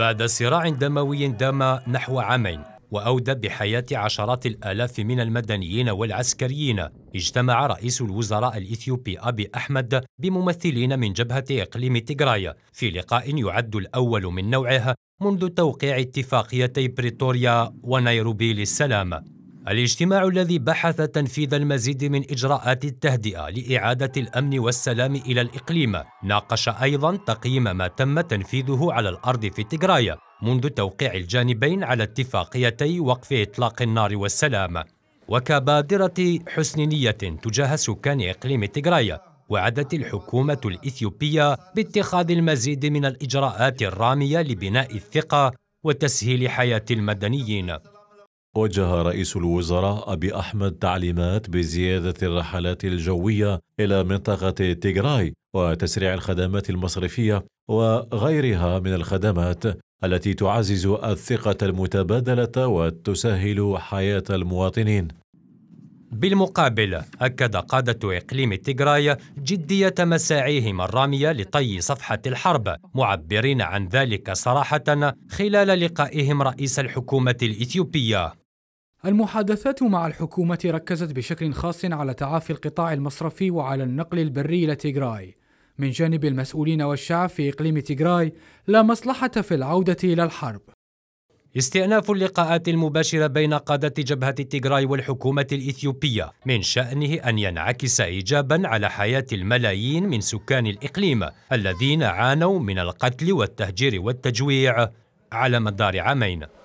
بعد صراع دموي دام نحو عامين وأودى بحياة عشرات الآلاف من المدنيين والعسكريين اجتمع رئيس الوزراء الإثيوبي أبي أحمد بممثلين من جبهة إقليم تيغراي في لقاء يعد الأول من نوعه منذ توقيع اتفاقيتي بريتوريا ونيروبي للسلام الاجتماع الذي بحث تنفيذ المزيد من اجراءات التهدئه لاعاده الامن والسلام الى الاقليم ناقش ايضا تقييم ما تم تنفيذه على الارض في تجراي منذ توقيع الجانبين على اتفاقيتي وقف اطلاق النار والسلام وكبادره حسن نيه تجاه سكان اقليم تجراي وعدت الحكومه الاثيوبيه باتخاذ المزيد من الاجراءات الراميه لبناء الثقه وتسهيل حياه المدنيين وجه رئيس الوزراء أبي أحمد تعليمات بزيادة الرحلات الجوية إلى منطقة تيغراي وتسريع الخدمات المصرفية وغيرها من الخدمات التي تعزز الثقة المتبادلة وتسهل حياة المواطنين. بالمقابل أكد قادة إقليم تيغراي جدية مساعيهم الرامية لطي صفحة الحرب معبرين عن ذلك صراحة خلال لقائهم رئيس الحكومة الإثيوبية المحادثات مع الحكومة ركزت بشكل خاص على تعافي القطاع المصرفي وعلى النقل البري إلى تيغراي. من جانب المسؤولين والشعب في إقليم تيغراي لا مصلحة في العودة إلى الحرب. استئناف اللقاءات المباشرة بين قادة جبهة تيغراي والحكومة الإثيوبية من شأنه أن ينعكس إيجابا على حياة الملايين من سكان الإقليم الذين عانوا من القتل والتهجير والتجويع على مدار عامين